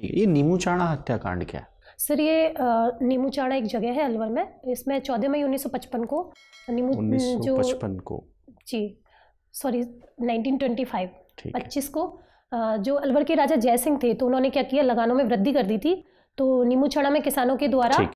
ठीक है ये नीमूचाणा हत्याकांड क्या है सर ये नीमूचाड़ा एक जगह है अलवर में इसमें चौदह मई उन्नीस सौ पचपन को नीमू पचपन को जी सॉरी फाइव पच्चीस को जो अलवर के राजा जयसिंह थे तो उन्होंने क्या किया लगानों में वृद्धि कर दी थी तो नीमूचाड़ा में किसानों के द्वारा